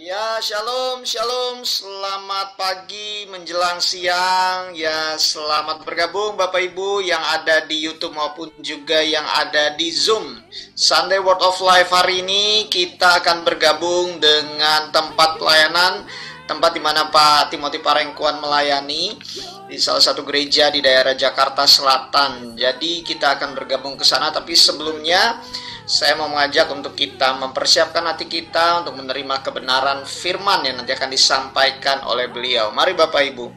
Ya, shalom, shalom. Selamat pagi menjelang siang. Ya, selamat bergabung Bapak Ibu yang ada di YouTube maupun juga yang ada di Zoom. Sunday World of Life hari ini kita akan bergabung dengan tempat pelayanan tempat di mana Pak Timothy Parengkuan melayani di salah satu gereja di daerah Jakarta Selatan. Jadi kita akan bergabung ke sana tapi sebelumnya saya mau mengajak untuk kita mempersiapkan hati kita untuk menerima kebenaran firman yang nanti akan disampaikan oleh beliau. Mari Bapak Ibu.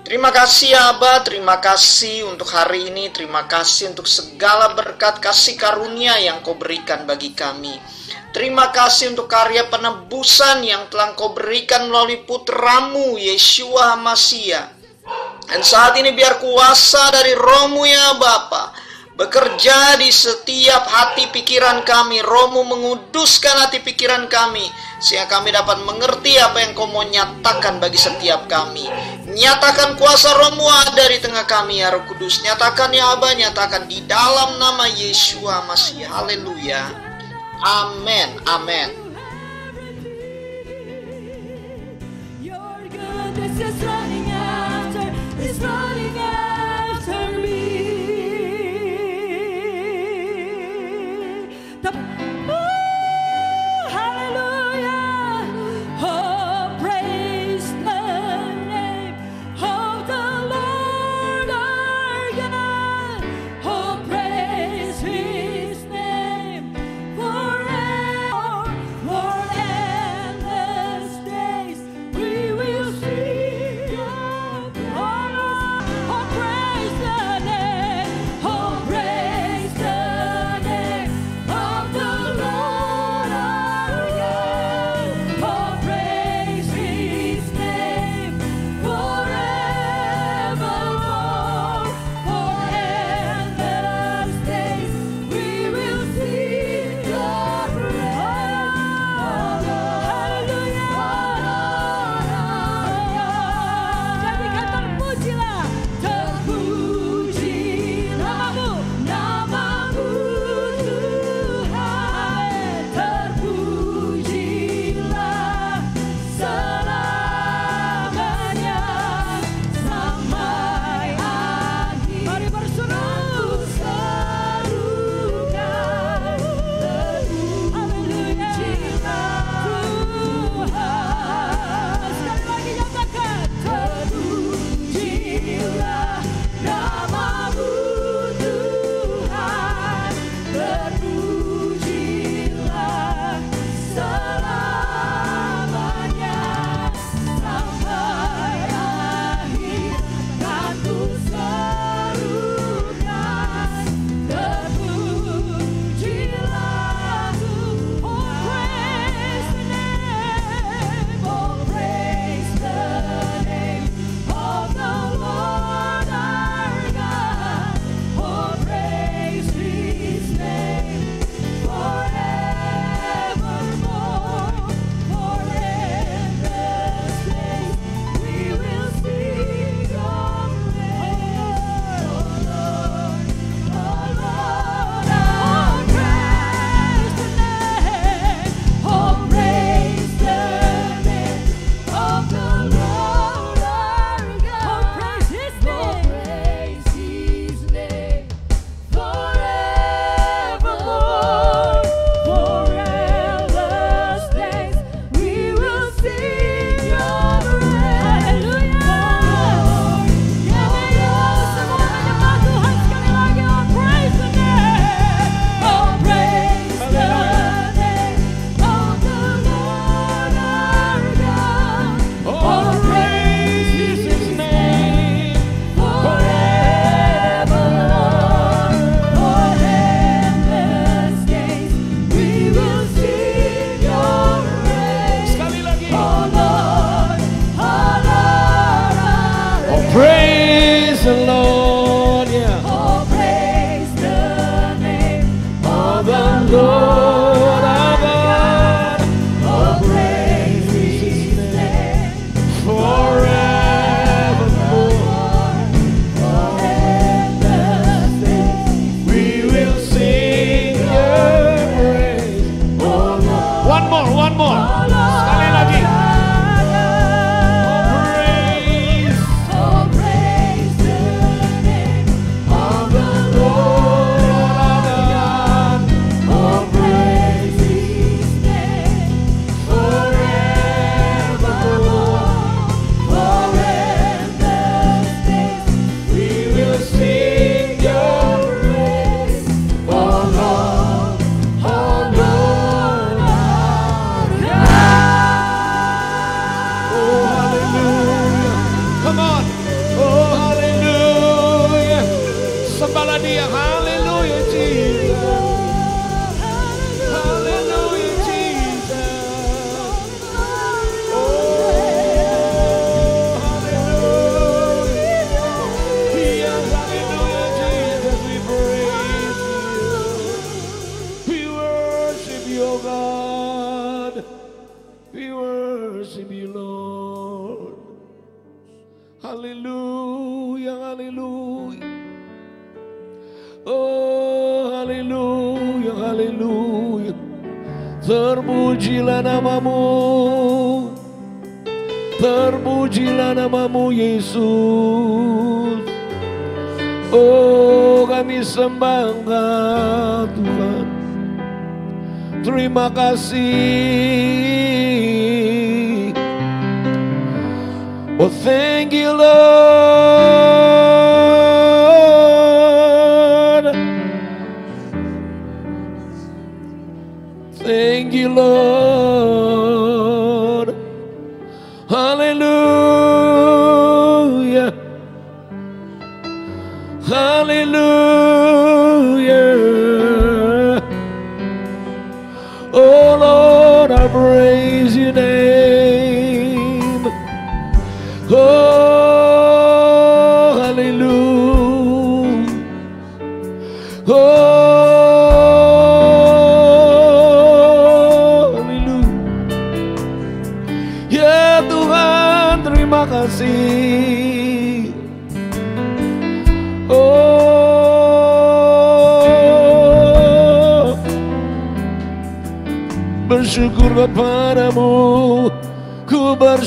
Terima kasih Abah. terima kasih untuk hari ini, terima kasih untuk segala berkat kasih karunia yang kau berikan bagi kami. Terima kasih untuk karya penebusan yang telah kau berikan melalui putramu, Yeshua Masia. Dan saat ini biar kuasa dari Romu ya Bapak bekerja di setiap hati pikiran kami. Romu menguduskan hati pikiran kami, sehingga kami dapat mengerti apa yang kau mau nyatakan bagi setiap kami. Nyatakan kuasa romu ada di tengah kami, ya roh kudus. Nyatakan ya Abah, nyatakan di dalam nama Yesua Masih. Haleluya. Amin, amin.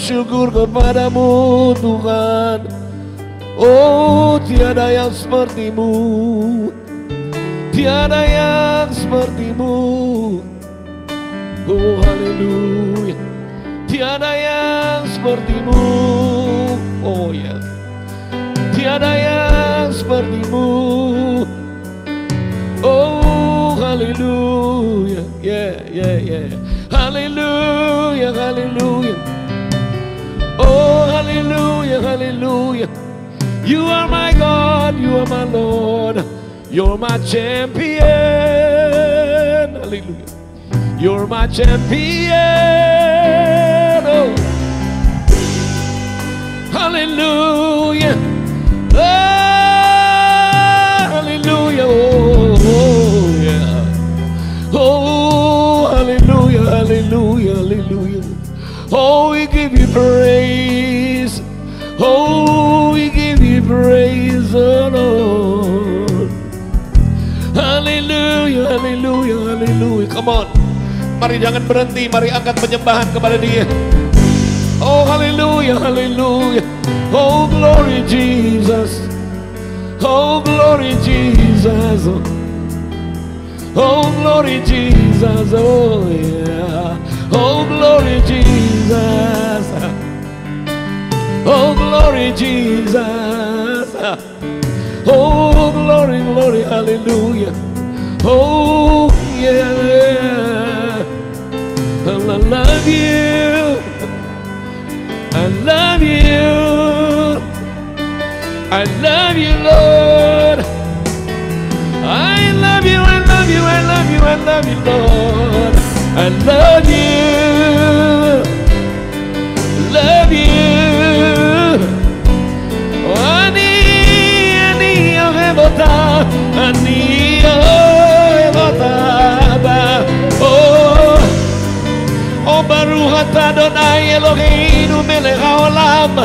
bersyukur kepadamu Tuhan Oh tiada yang sepertimu Tiada yang sepertimu Oh haleluya Tiada yang sepertimu Oh ya yeah. Tiada yang sepertimu hallelujah. You are my God, you are my Lord, you're my champion, hallelujah. You're my champion, oh. hallelujah. Oh, hallelujah, oh, oh, yeah. Oh, hallelujah, hallelujah, hallelujah. Oh, we give you praise. mari jangan berhenti, mari angkat penyembahan kepada dia. Oh haleluya, haleluya. Oh glory Jesus. Oh glory Jesus. Oh glory Jesus. Oh yeah. Oh glory Jesus. Oh glory Jesus. Oh glory, glory, hallelujah. Oh yeah. love you. I love you. I love you, Lord. I love you, I love you, I love you, I love you, Lord. I love you. Adonai Eloheinu melech haolam.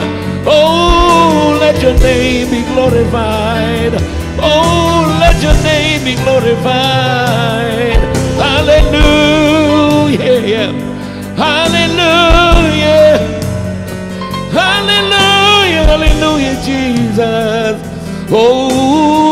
Oh, let your name be glorified. Oh, let your name be glorified. Hallelujah. Hallelujah. Hallelujah. Hallelujah, Jesus. Oh,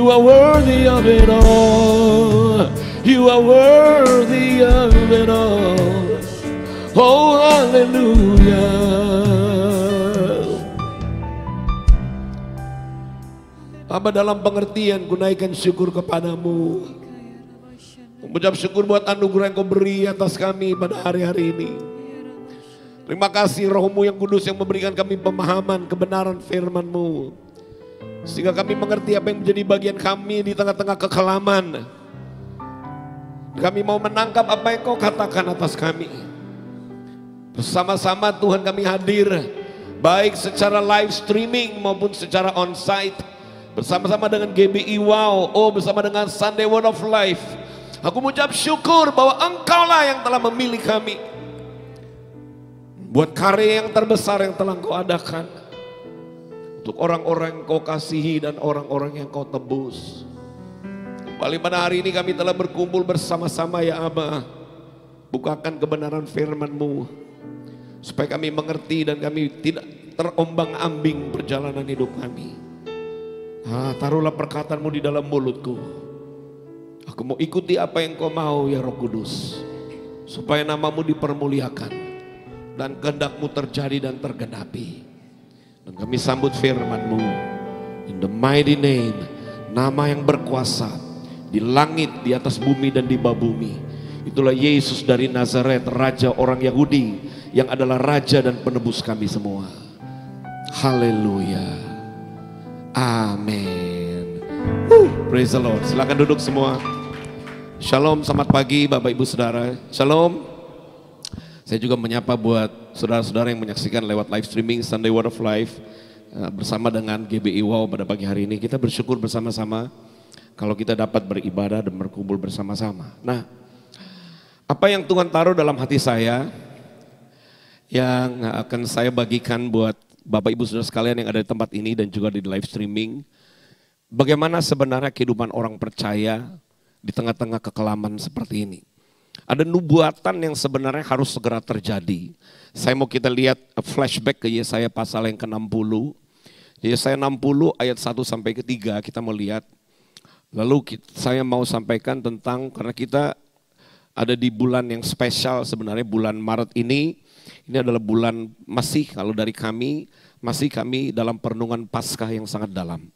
You are worthy of it all. You are worthy of it all. Oh, hallelujah. Apa dalam pengertian gunaikan syukur kepadamu. Mengucap syukur buat anugerah yang kau beri atas kami pada hari-hari ini. Terima kasih rohmu yang kudus yang memberikan kami pemahaman kebenaran firmanmu. mu sehingga kami mengerti apa yang menjadi bagian kami di tengah-tengah kekelaman. Kami mau menangkap apa yang kau katakan atas kami. Bersama-sama Tuhan kami hadir. Baik secara live streaming maupun secara on-site. Bersama-sama dengan GBI e Wow. Oh bersama dengan Sunday Word of Life. Aku mengucap syukur bahwa engkaulah yang telah memilih kami. Buat karya yang terbesar yang telah kau adakan. Untuk orang-orang yang kau kasihi dan orang-orang yang kau tebus. Kembali pada hari ini kami telah berkumpul bersama-sama ya Abah. Bukakan kebenaran firman-Mu. Supaya kami mengerti dan kami tidak terombang ambing perjalanan hidup kami. Nah, taruhlah perkataanmu di dalam mulutku. Aku mau ikuti apa yang kau mau ya roh kudus. Supaya namamu dipermuliakan. Dan kehendakmu terjadi dan tergenapi. Dan kami sambut firman-Mu. In the mighty name, nama yang berkuasa di langit, di atas bumi dan di bawah bumi. Itulah Yesus dari Nazaret, Raja orang Yahudi yang adalah Raja dan penebus kami semua. Haleluya. Amin. Uh, praise the Lord. Silakan duduk semua. Shalom, selamat pagi Bapak Ibu Saudara. Shalom. Saya juga menyapa buat saudara-saudara yang menyaksikan lewat live streaming Sunday Word of Life eh, bersama dengan GBI e Wow pada pagi hari ini. Kita bersyukur bersama-sama kalau kita dapat beribadah dan berkumpul bersama-sama. Nah, apa yang Tuhan taruh dalam hati saya yang akan saya bagikan buat Bapak Ibu Saudara sekalian yang ada di tempat ini dan juga di live streaming. Bagaimana sebenarnya kehidupan orang percaya di tengah-tengah kekelaman seperti ini. Ada nubuatan yang sebenarnya harus segera terjadi. Saya mau kita lihat flashback ke Yesaya pasal yang ke-60. Yesaya 60 ayat 1 sampai ke 3 kita mau lihat. Lalu saya mau sampaikan tentang karena kita ada di bulan yang spesial sebenarnya bulan Maret ini. Ini adalah bulan masih kalau dari kami masih kami dalam perenungan Paskah yang sangat dalam.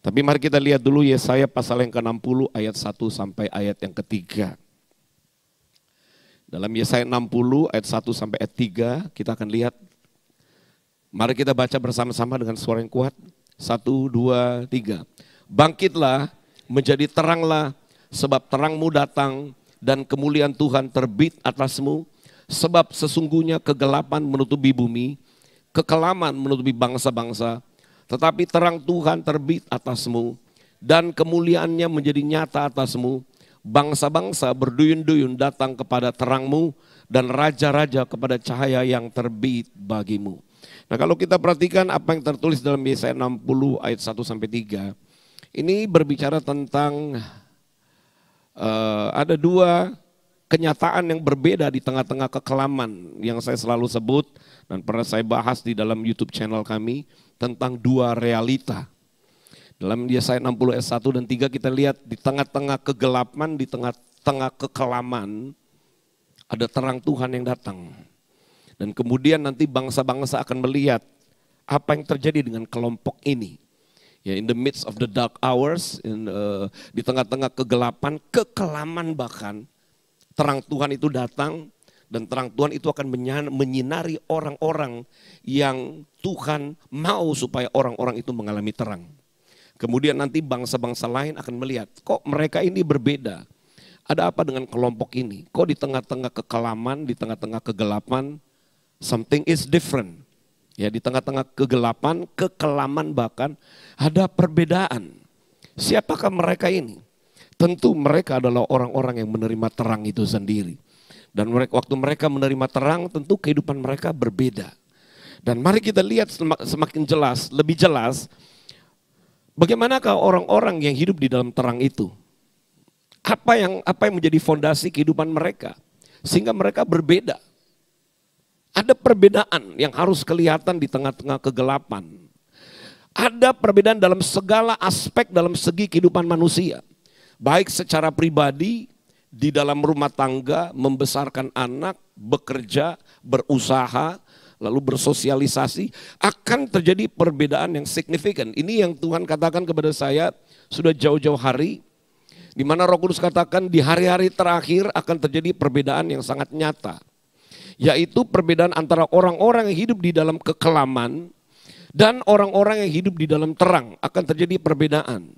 Tapi mari kita lihat dulu Yesaya pasal yang ke-60 ayat 1 sampai ayat yang ketiga. Dalam Yesaya 60 ayat 1 sampai ayat 3 kita akan lihat. Mari kita baca bersama-sama dengan suara yang kuat. Satu dua tiga Bangkitlah, menjadi teranglah, sebab terangmu datang dan kemuliaan Tuhan terbit atasmu. Sebab sesungguhnya kegelapan menutupi bumi, kekelaman menutupi bangsa-bangsa. Tetapi terang Tuhan terbit atasmu dan kemuliaannya menjadi nyata atasmu Bangsa-bangsa berduyun-duyun datang kepada terangmu dan raja-raja kepada cahaya yang terbit bagimu. Nah kalau kita perhatikan apa yang tertulis dalam Yesaya 60 ayat 1 sampai 3, ini berbicara tentang uh, ada dua kenyataan yang berbeda di tengah-tengah kekelaman yang saya selalu sebut dan pernah saya bahas di dalam YouTube channel kami tentang dua realita. Dalam Yesaya 60 ayat 1 dan 3 kita lihat di tengah-tengah kegelapan, di tengah-tengah kekelaman ada terang Tuhan yang datang. Dan kemudian nanti bangsa-bangsa akan melihat apa yang terjadi dengan kelompok ini. Ya, in the midst of the dark hours, in, uh, di tengah-tengah kegelapan, kekelaman bahkan, terang Tuhan itu datang dan terang Tuhan itu akan menyinari orang-orang yang Tuhan mau supaya orang-orang itu mengalami terang. Kemudian nanti bangsa-bangsa lain akan melihat, kok mereka ini berbeda. Ada apa dengan kelompok ini? Kok di tengah-tengah kekelaman, di tengah-tengah kegelapan, something is different. Ya, di tengah-tengah kegelapan, kekelaman bahkan ada perbedaan. Siapakah mereka ini? Tentu mereka adalah orang-orang yang menerima terang itu sendiri. Dan mereka, waktu mereka menerima terang, tentu kehidupan mereka berbeda. Dan mari kita lihat semakin jelas, lebih jelas Bagaimanakah orang-orang yang hidup di dalam terang itu? Apa yang apa yang menjadi fondasi kehidupan mereka sehingga mereka berbeda? Ada perbedaan yang harus kelihatan di tengah-tengah kegelapan. Ada perbedaan dalam segala aspek dalam segi kehidupan manusia. Baik secara pribadi, di dalam rumah tangga, membesarkan anak, bekerja, berusaha, lalu bersosialisasi, akan terjadi perbedaan yang signifikan. Ini yang Tuhan katakan kepada saya sudah jauh-jauh hari, di mana Roh Kudus katakan di hari-hari terakhir akan terjadi perbedaan yang sangat nyata, yaitu perbedaan antara orang-orang yang hidup di dalam kekelaman dan orang-orang yang hidup di dalam terang akan terjadi perbedaan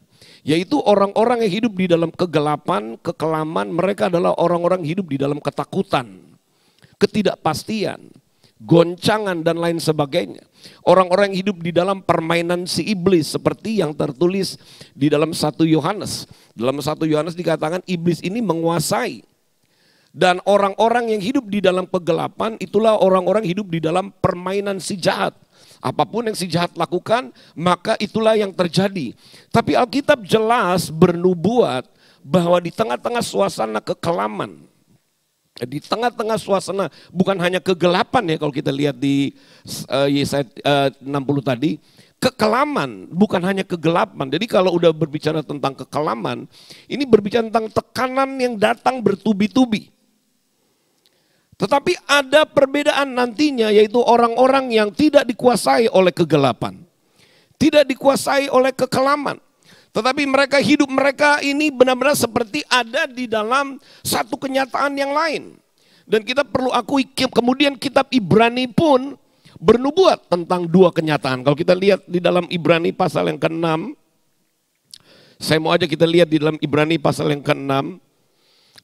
yaitu orang-orang yang hidup di dalam kegelapan, kekelaman, mereka adalah orang-orang hidup di dalam ketakutan, ketidakpastian goncangan dan lain sebagainya. Orang-orang yang hidup di dalam permainan si iblis seperti yang tertulis di dalam satu Yohanes. Dalam satu Yohanes dikatakan iblis ini menguasai. Dan orang-orang yang hidup di dalam kegelapan itulah orang-orang hidup di dalam permainan si jahat. Apapun yang si jahat lakukan, maka itulah yang terjadi. Tapi Alkitab jelas bernubuat bahwa di tengah-tengah suasana kekelaman, di tengah-tengah suasana bukan hanya kegelapan ya kalau kita lihat di uh, Yesaya eh, uh, 60 tadi kekelaman bukan hanya kegelapan. Jadi kalau udah berbicara tentang kekelaman, ini berbicara tentang tekanan yang datang bertubi-tubi. Tetapi ada perbedaan nantinya yaitu orang-orang yang tidak dikuasai oleh kegelapan. Tidak dikuasai oleh kekelaman. Tetapi mereka hidup mereka ini benar-benar seperti ada di dalam satu kenyataan yang lain. Dan kita perlu akui kemudian kitab Ibrani pun bernubuat tentang dua kenyataan. Kalau kita lihat di dalam Ibrani pasal yang ke-6, saya mau aja kita lihat di dalam Ibrani pasal yang ke-6,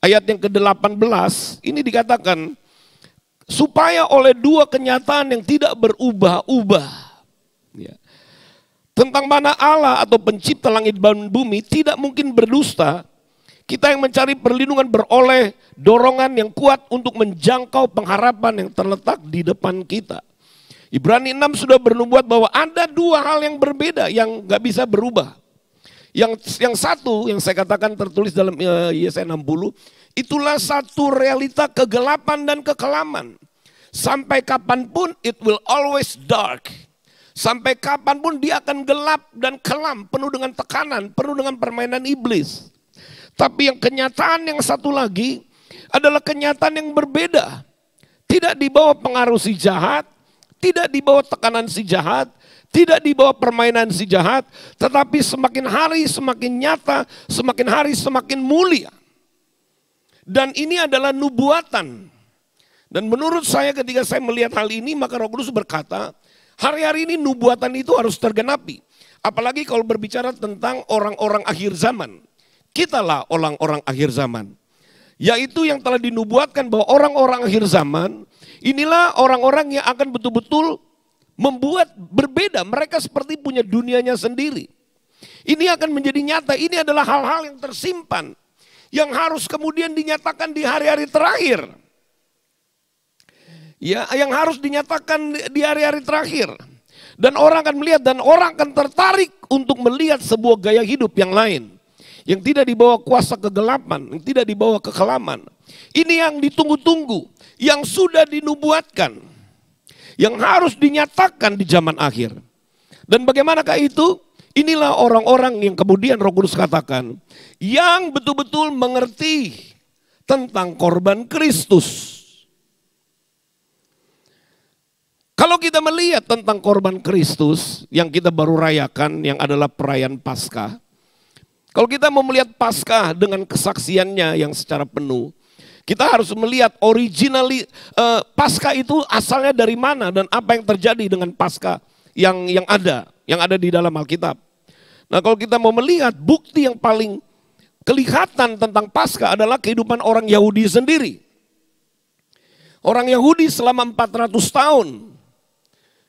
ayat yang ke-18, ini dikatakan, supaya oleh dua kenyataan yang tidak berubah-ubah. Ya. Tentang mana Allah atau pencipta langit dan bumi tidak mungkin berdusta. Kita yang mencari perlindungan beroleh dorongan yang kuat untuk menjangkau pengharapan yang terletak di depan kita. Ibrani 6 sudah bernubuat bahwa ada dua hal yang berbeda yang gak bisa berubah. Yang yang satu yang saya katakan tertulis dalam eh, Yesaya 60 itulah satu realita kegelapan dan kekelaman. Sampai kapanpun it will always dark. Sampai kapanpun dia akan gelap dan kelam, penuh dengan tekanan, penuh dengan permainan iblis. Tapi yang kenyataan yang satu lagi adalah kenyataan yang berbeda. Tidak dibawa pengaruh si jahat, tidak dibawa tekanan si jahat, tidak dibawa permainan si jahat, tetapi semakin hari semakin nyata, semakin hari semakin mulia. Dan ini adalah nubuatan. Dan menurut saya ketika saya melihat hal ini, maka Roh Kudus berkata, Hari-hari ini nubuatan itu harus tergenapi. Apalagi kalau berbicara tentang orang-orang akhir zaman. Kitalah orang-orang akhir zaman. Yaitu yang telah dinubuatkan bahwa orang-orang akhir zaman, inilah orang-orang yang akan betul-betul membuat berbeda. Mereka seperti punya dunianya sendiri. Ini akan menjadi nyata, ini adalah hal-hal yang tersimpan. Yang harus kemudian dinyatakan di hari-hari terakhir ya yang harus dinyatakan di hari-hari terakhir. Dan orang akan melihat dan orang akan tertarik untuk melihat sebuah gaya hidup yang lain. Yang tidak dibawa kuasa kegelapan, yang tidak dibawa kekelaman. Ini yang ditunggu-tunggu, yang sudah dinubuatkan. Yang harus dinyatakan di zaman akhir. Dan bagaimanakah itu? Inilah orang-orang yang kemudian Roh Kudus katakan, yang betul-betul mengerti tentang korban Kristus Kalau kita melihat tentang korban Kristus yang kita baru rayakan yang adalah perayaan Paskah. Kalau kita mau melihat Paskah dengan kesaksiannya yang secara penuh, kita harus melihat originali uh, Paskah itu asalnya dari mana dan apa yang terjadi dengan Paskah yang yang ada, yang ada di dalam Alkitab. Nah, kalau kita mau melihat bukti yang paling kelihatan tentang Paskah adalah kehidupan orang Yahudi sendiri. Orang Yahudi selama 400 tahun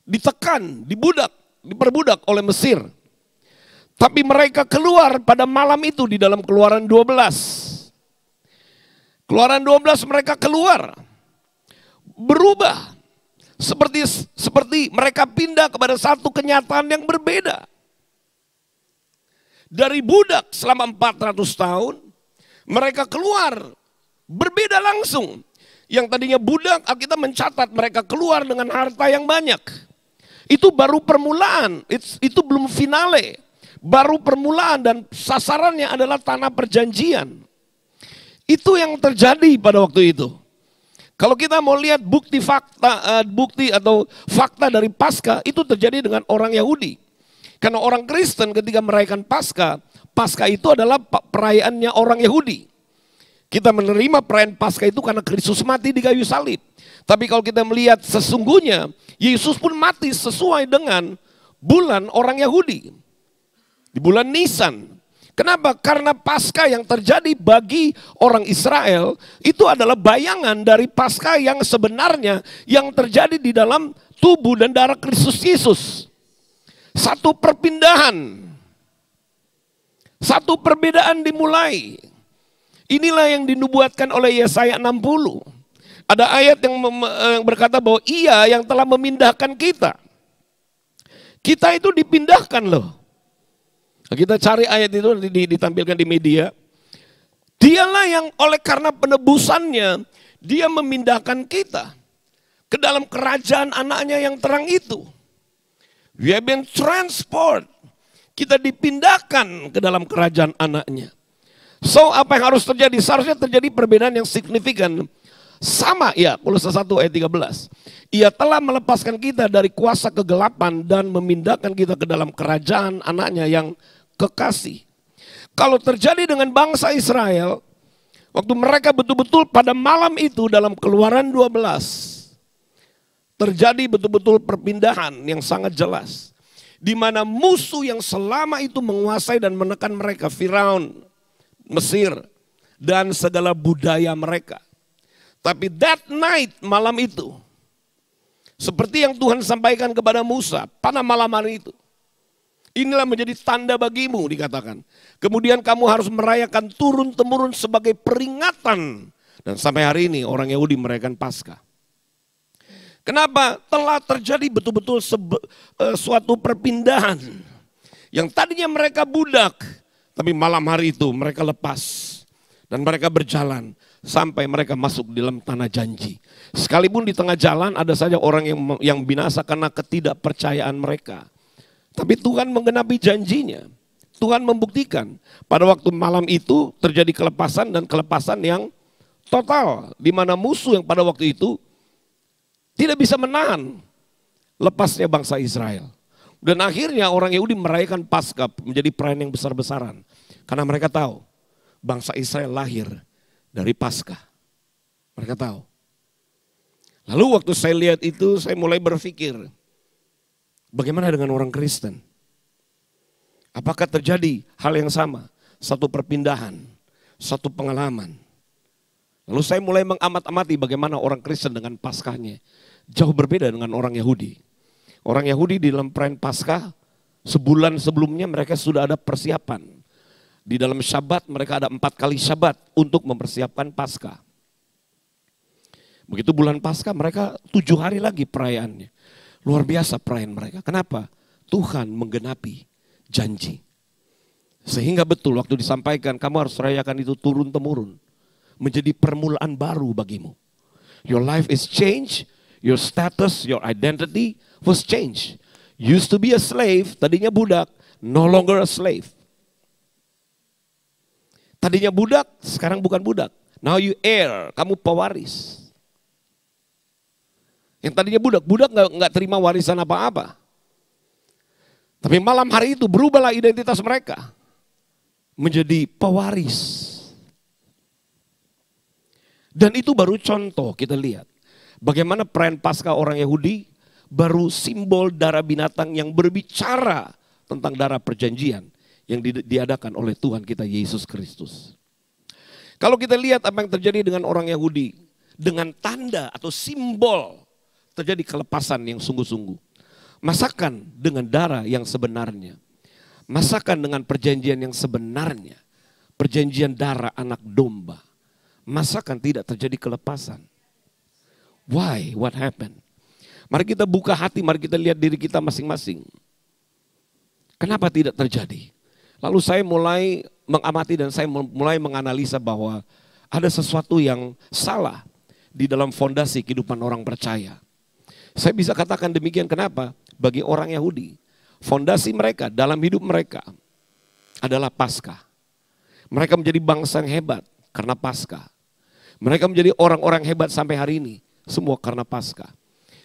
ditekan, dibudak, diperbudak oleh Mesir. Tapi mereka keluar pada malam itu di dalam keluaran 12. Keluaran 12 mereka keluar. Berubah. Seperti seperti mereka pindah kepada satu kenyataan yang berbeda. Dari budak selama 400 tahun, mereka keluar berbeda langsung. Yang tadinya budak, kita mencatat mereka keluar dengan harta yang banyak itu baru permulaan, It's, itu belum finale. Baru permulaan dan sasarannya adalah tanah perjanjian. Itu yang terjadi pada waktu itu. Kalau kita mau lihat bukti fakta, eh, bukti atau fakta dari pasca itu terjadi dengan orang Yahudi. Karena orang Kristen ketika merayakan pasca, Paskah itu adalah perayaannya orang Yahudi. Kita menerima perayaan Paskah itu karena Kristus mati di kayu salib. Tapi kalau kita melihat sesungguhnya, Yesus pun mati sesuai dengan bulan orang Yahudi. Di bulan Nisan. Kenapa? Karena Paskah yang terjadi bagi orang Israel itu adalah bayangan dari Paskah yang sebenarnya yang terjadi di dalam tubuh dan darah Kristus Yesus. Satu perpindahan. Satu perbedaan dimulai. Inilah yang dinubuatkan oleh Yesaya 60. Ada ayat yang, eh, berkata bahwa ia yang telah memindahkan kita. Kita itu dipindahkan loh. Nah, kita cari ayat itu ditampilkan di media. Dialah yang oleh karena penebusannya, dia memindahkan kita ke dalam kerajaan anaknya yang terang itu. We have been transport. Kita dipindahkan ke dalam kerajaan anaknya. So apa yang harus terjadi? Seharusnya terjadi perbedaan yang signifikan. Sama ya, Kolose 1 ayat 13. Ia telah melepaskan kita dari kuasa kegelapan dan memindahkan kita ke dalam kerajaan anaknya yang kekasih. Kalau terjadi dengan bangsa Israel, waktu mereka betul-betul pada malam itu dalam keluaran 12, terjadi betul-betul perpindahan yang sangat jelas. Di mana musuh yang selama itu menguasai dan menekan mereka, Firaun, Mesir, dan segala budaya mereka. Tapi that night, malam itu, seperti yang Tuhan sampaikan kepada Musa pada malam hari itu, Inilah menjadi tanda bagimu dikatakan. Kemudian kamu harus merayakan turun-temurun sebagai peringatan. Dan sampai hari ini orang Yahudi merayakan Paskah. Kenapa? Telah terjadi betul-betul eh, suatu perpindahan. Yang tadinya mereka budak tapi malam hari itu mereka lepas dan mereka berjalan sampai mereka masuk dalam tanah janji. Sekalipun di tengah jalan ada saja orang yang yang binasa karena ketidakpercayaan mereka. Tapi Tuhan menggenapi janjinya. Tuhan membuktikan pada waktu malam itu terjadi kelepasan dan kelepasan yang total di mana musuh yang pada waktu itu tidak bisa menahan lepasnya bangsa Israel. Dan akhirnya orang Yahudi merayakan Paskah menjadi perayaan yang besar-besaran. Karena mereka tahu bangsa Israel lahir dari Paskah. Mereka tahu. Lalu waktu saya lihat itu saya mulai berpikir, bagaimana dengan orang Kristen? Apakah terjadi hal yang sama? Satu perpindahan, satu pengalaman. Lalu saya mulai mengamat-amati bagaimana orang Kristen dengan Paskahnya. Jauh berbeda dengan orang Yahudi. Orang Yahudi di dalam perayaan Paskah sebulan sebelumnya mereka sudah ada persiapan. Di dalam Syabat mereka ada empat kali Syabat untuk mempersiapkan Paskah. Begitu bulan Paskah mereka tujuh hari lagi perayaannya. Luar biasa perayaan mereka. Kenapa? Tuhan menggenapi janji. Sehingga betul waktu disampaikan kamu harus rayakan itu turun temurun. Menjadi permulaan baru bagimu. Your life is changed, your status, your identity was changed. Used to be a slave, tadinya budak, no longer a slave. Tadinya budak, sekarang bukan budak. Now you heir, kamu pewaris. Yang tadinya budak, budak nggak nggak terima warisan apa-apa. Tapi malam hari itu berubahlah identitas mereka menjadi pewaris. Dan itu baru contoh kita lihat bagaimana peran pasca orang Yahudi baru simbol darah binatang yang berbicara tentang darah perjanjian yang diadakan oleh Tuhan kita Yesus Kristus. Kalau kita lihat apa yang terjadi dengan orang Yahudi, dengan tanda atau simbol terjadi kelepasan yang sungguh-sungguh. Masakan dengan darah yang sebenarnya. Masakan dengan perjanjian yang sebenarnya. Perjanjian darah anak domba. Masakan tidak terjadi kelepasan. Why? What happened? Mari kita buka hati, mari kita lihat diri kita masing-masing. Kenapa tidak terjadi? Lalu saya mulai mengamati dan saya mulai menganalisa bahwa ada sesuatu yang salah di dalam fondasi kehidupan orang percaya. Saya bisa katakan demikian kenapa? Bagi orang Yahudi, fondasi mereka dalam hidup mereka adalah Pasca. Mereka menjadi bangsa yang hebat karena Pasca. Mereka menjadi orang-orang hebat sampai hari ini semua karena Pasca.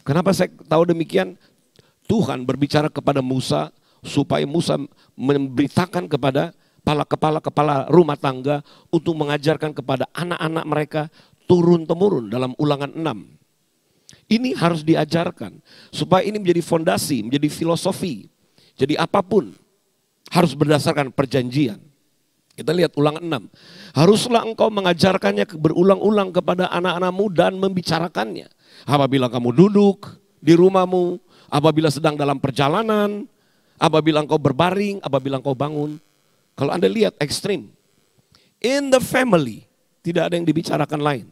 Kenapa saya tahu demikian? Tuhan berbicara kepada Musa supaya Musa memberitakan kepada kepala-kepala rumah tangga untuk mengajarkan kepada anak-anak mereka turun-temurun dalam ulangan 6. Ini harus diajarkan supaya ini menjadi fondasi, menjadi filosofi. Jadi apapun harus berdasarkan perjanjian. Kita lihat ulangan 6. Haruslah engkau mengajarkannya berulang-ulang kepada anak-anakmu dan membicarakannya Apabila kamu duduk di rumahmu, apabila sedang dalam perjalanan, apabila engkau berbaring, apabila engkau bangun. Kalau Anda lihat ekstrim. In the family, tidak ada yang dibicarakan lain.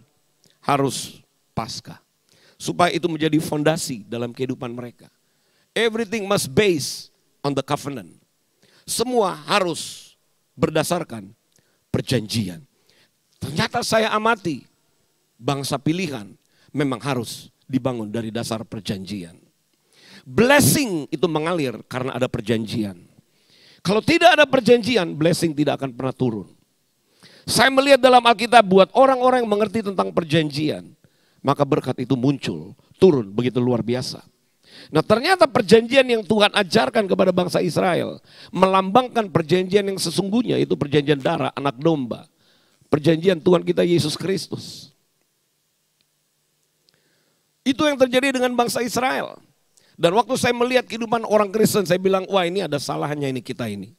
Harus pasca. Supaya itu menjadi fondasi dalam kehidupan mereka. Everything must base on the covenant. Semua harus berdasarkan perjanjian. Ternyata saya amati bangsa pilihan memang harus dibangun dari dasar perjanjian. Blessing itu mengalir karena ada perjanjian. Kalau tidak ada perjanjian, blessing tidak akan pernah turun. Saya melihat dalam Alkitab buat orang-orang yang mengerti tentang perjanjian, maka berkat itu muncul, turun begitu luar biasa. Nah ternyata perjanjian yang Tuhan ajarkan kepada bangsa Israel melambangkan perjanjian yang sesungguhnya itu perjanjian darah anak domba. Perjanjian Tuhan kita Yesus Kristus. Itu yang terjadi dengan bangsa Israel. Dan waktu saya melihat kehidupan orang Kristen, saya bilang, wah ini ada salahnya ini kita ini.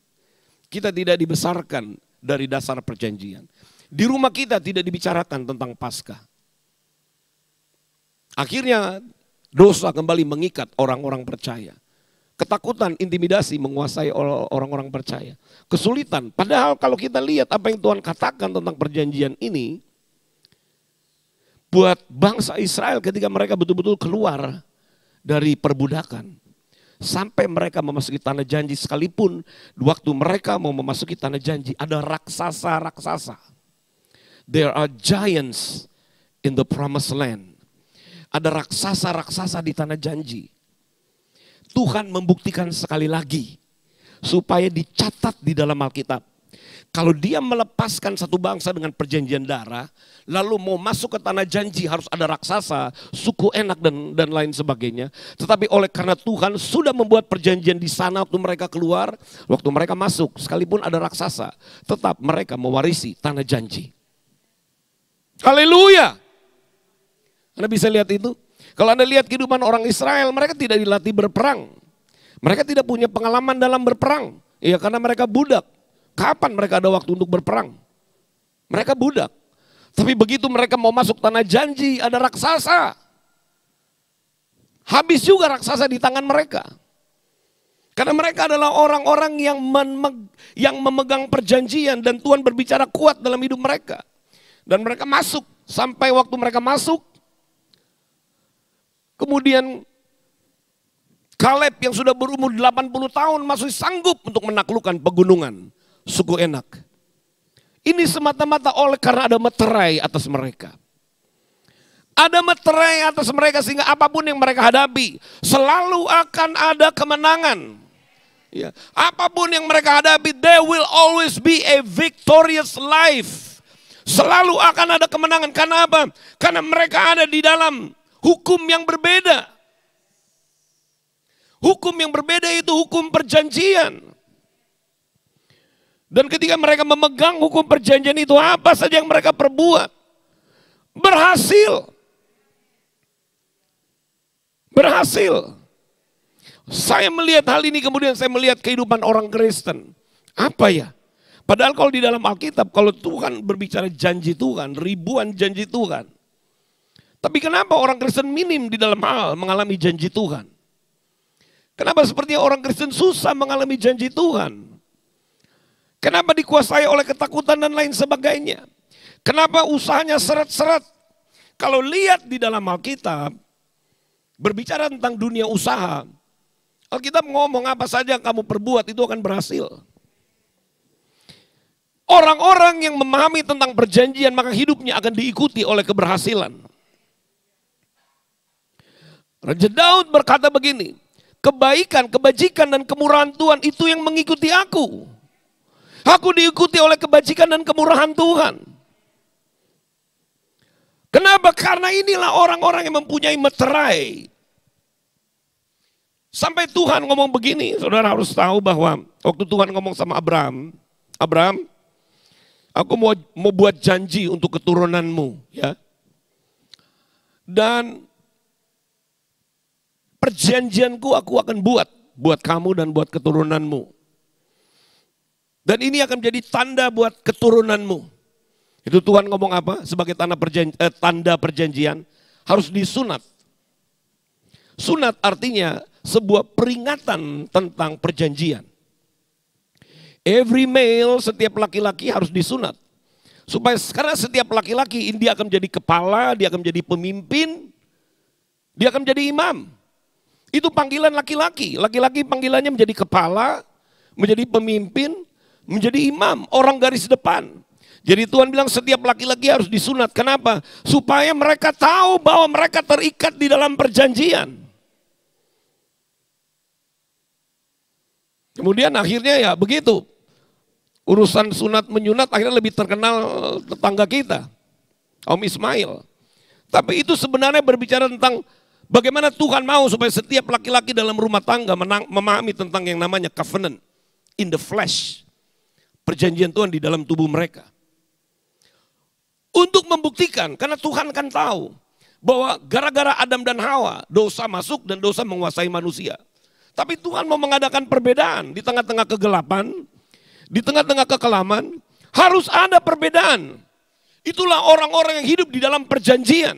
Kita tidak dibesarkan dari dasar perjanjian. Di rumah kita tidak dibicarakan tentang pasca. Akhirnya dosa kembali mengikat orang-orang percaya. Ketakutan, intimidasi menguasai orang-orang percaya. Kesulitan. Padahal kalau kita lihat apa yang Tuhan katakan tentang perjanjian ini, buat bangsa Israel ketika mereka betul-betul keluar dari perbudakan. Sampai mereka memasuki tanah janji sekalipun waktu mereka mau memasuki tanah janji ada raksasa-raksasa. There are giants in the promised land. Ada raksasa-raksasa di tanah janji. Tuhan membuktikan sekali lagi supaya dicatat di dalam Alkitab kalau dia melepaskan satu bangsa dengan perjanjian darah, lalu mau masuk ke tanah janji harus ada raksasa, suku enak dan dan lain sebagainya. Tetapi oleh karena Tuhan sudah membuat perjanjian di sana waktu mereka keluar, waktu mereka masuk, sekalipun ada raksasa, tetap mereka mewarisi tanah janji. Haleluya. Anda bisa lihat itu? Kalau Anda lihat kehidupan orang Israel, mereka tidak dilatih berperang. Mereka tidak punya pengalaman dalam berperang. Ya karena mereka budak. Kapan mereka ada waktu untuk berperang? Mereka budak. Tapi begitu mereka mau masuk tanah janji, ada raksasa. Habis juga raksasa di tangan mereka. Karena mereka adalah orang-orang yang, yang memegang perjanjian dan Tuhan berbicara kuat dalam hidup mereka. Dan mereka masuk, sampai waktu mereka masuk, kemudian Kaleb yang sudah berumur 80 tahun masih sanggup untuk menaklukkan pegunungan sungguh enak. Ini semata-mata oleh karena ada meterai atas mereka. Ada meterai atas mereka sehingga apapun yang mereka hadapi selalu akan ada kemenangan. Ya, apapun yang mereka hadapi, there will always be a victorious life. Selalu akan ada kemenangan. Karena apa? Karena mereka ada di dalam hukum yang berbeda. Hukum yang berbeda itu hukum perjanjian. Dan ketika mereka memegang hukum perjanjian itu, apa saja yang mereka perbuat berhasil. Berhasil. Saya melihat hal ini kemudian saya melihat kehidupan orang Kristen. Apa ya? Padahal kalau di dalam Alkitab, kalau Tuhan berbicara janji Tuhan, ribuan janji Tuhan. Tapi kenapa orang Kristen minim di dalam hal mengalami janji Tuhan? Kenapa sepertinya orang Kristen susah mengalami janji Tuhan? Kenapa dikuasai oleh ketakutan dan lain sebagainya? Kenapa usahanya seret-seret? Kalau lihat di dalam Alkitab, berbicara tentang dunia usaha, Alkitab ngomong apa saja yang kamu perbuat itu akan berhasil. Orang-orang yang memahami tentang perjanjian maka hidupnya akan diikuti oleh keberhasilan. Raja Daud berkata begini, kebaikan, kebajikan dan kemurahan Tuhan itu yang mengikuti aku Aku diikuti oleh kebajikan dan kemurahan Tuhan. Kenapa? Karena inilah orang-orang yang mempunyai meterai. Sampai Tuhan ngomong begini, saudara harus tahu bahwa waktu Tuhan ngomong sama Abraham, Abraham, aku mau mau buat janji untuk keturunanmu, ya. Dan perjanjianku aku akan buat buat kamu dan buat keturunanmu. Dan ini akan menjadi tanda buat keturunanmu. Itu Tuhan ngomong apa? Sebagai tanda, perjanjian, eh, tanda perjanjian harus disunat. Sunat artinya sebuah peringatan tentang perjanjian. Every male, setiap laki-laki harus disunat. Supaya sekarang setiap laki-laki dia akan menjadi kepala, dia akan menjadi pemimpin, dia akan menjadi imam. Itu panggilan laki-laki. Laki-laki panggilannya menjadi kepala, menjadi pemimpin, menjadi imam, orang garis depan. Jadi Tuhan bilang setiap laki-laki harus disunat. Kenapa? Supaya mereka tahu bahwa mereka terikat di dalam perjanjian. Kemudian akhirnya ya begitu. Urusan sunat menyunat akhirnya lebih terkenal tetangga kita. Om Ismail. Tapi itu sebenarnya berbicara tentang bagaimana Tuhan mau supaya setiap laki-laki dalam rumah tangga menang, memahami tentang yang namanya covenant in the flesh perjanjian Tuhan di dalam tubuh mereka. Untuk membuktikan, karena Tuhan kan tahu bahwa gara-gara Adam dan Hawa dosa masuk dan dosa menguasai manusia. Tapi Tuhan mau mengadakan perbedaan di tengah-tengah kegelapan, di tengah-tengah kekelaman, harus ada perbedaan. Itulah orang-orang yang hidup di dalam perjanjian.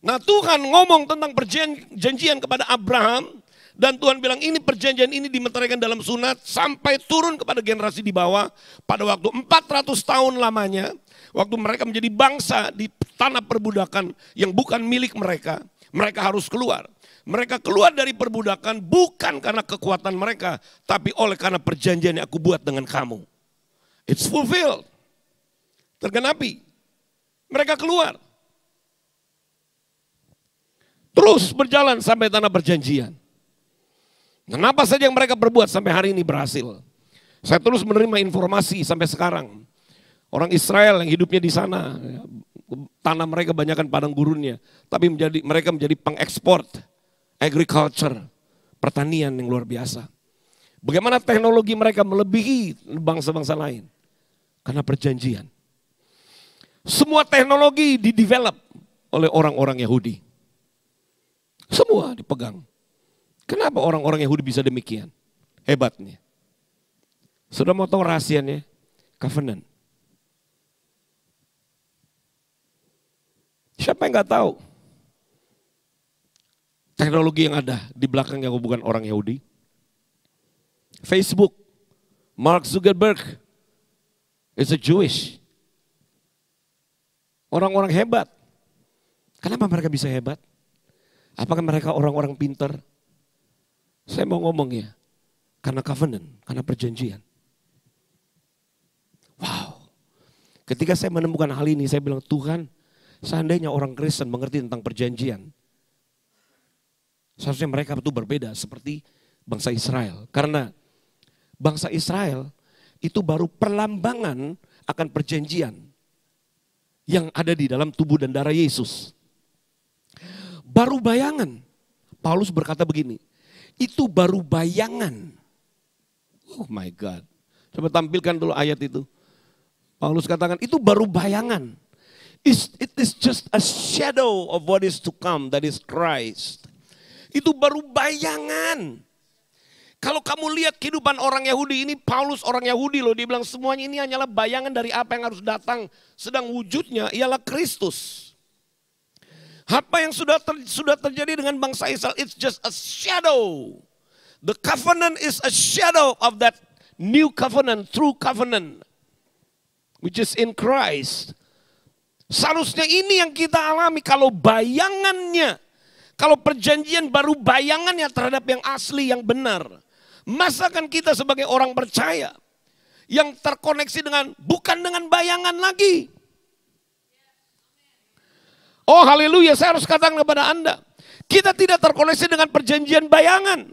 Nah Tuhan ngomong tentang perjanjian kepada Abraham dan Tuhan bilang ini perjanjian ini dimeteraikan dalam sunat sampai turun kepada generasi di bawah pada waktu 400 tahun lamanya. Waktu mereka menjadi bangsa di tanah perbudakan yang bukan milik mereka. Mereka harus keluar. Mereka keluar dari perbudakan bukan karena kekuatan mereka. Tapi oleh karena perjanjian yang aku buat dengan kamu. It's fulfilled. Tergenapi. Mereka keluar. Terus berjalan sampai tanah perjanjian. Dan apa saja yang mereka perbuat sampai hari ini berhasil. Saya terus menerima informasi sampai sekarang. Orang Israel yang hidupnya di sana, tanah mereka banyakkan padang gurunnya, tapi menjadi mereka menjadi pengekspor agriculture, pertanian yang luar biasa. Bagaimana teknologi mereka melebihi bangsa-bangsa lain? Karena perjanjian. Semua teknologi didevelop oleh orang-orang Yahudi. Semua dipegang. Kenapa orang-orang Yahudi bisa demikian? Hebatnya. Sudah mau tahu rahasianya? Covenant. Siapa yang nggak tahu? Teknologi yang ada di belakangnya yang bukan orang Yahudi. Facebook, Mark Zuckerberg, is a Jewish. Orang-orang hebat. Kenapa mereka bisa hebat? Apakah mereka orang-orang pinter? Saya mau ngomong ya, karena covenant, karena perjanjian. Wow. Ketika saya menemukan hal ini, saya bilang Tuhan, seandainya orang Kristen mengerti tentang perjanjian, seharusnya mereka itu berbeda seperti bangsa Israel. Karena bangsa Israel itu baru perlambangan akan perjanjian yang ada di dalam tubuh dan darah Yesus. Baru bayangan, Paulus berkata begini, itu baru bayangan. Oh my God. Coba tampilkan dulu ayat itu. Paulus katakan itu baru bayangan. It is just a shadow of what is to come, that is Christ. Itu baru bayangan. Kalau kamu lihat kehidupan orang Yahudi ini, Paulus orang Yahudi loh, dia bilang semuanya ini hanyalah bayangan dari apa yang harus datang. Sedang wujudnya ialah Kristus. Apa yang sudah ter, sudah terjadi dengan bangsa Israel it's just a shadow. The covenant is a shadow of that new covenant, true covenant which is in Christ. Seharusnya ini yang kita alami kalau bayangannya kalau perjanjian baru bayangannya terhadap yang asli, yang benar. Masakan kita sebagai orang percaya yang terkoneksi dengan bukan dengan bayangan lagi. Oh haleluya, saya harus katakan kepada Anda. Kita tidak terkoneksi dengan perjanjian bayangan.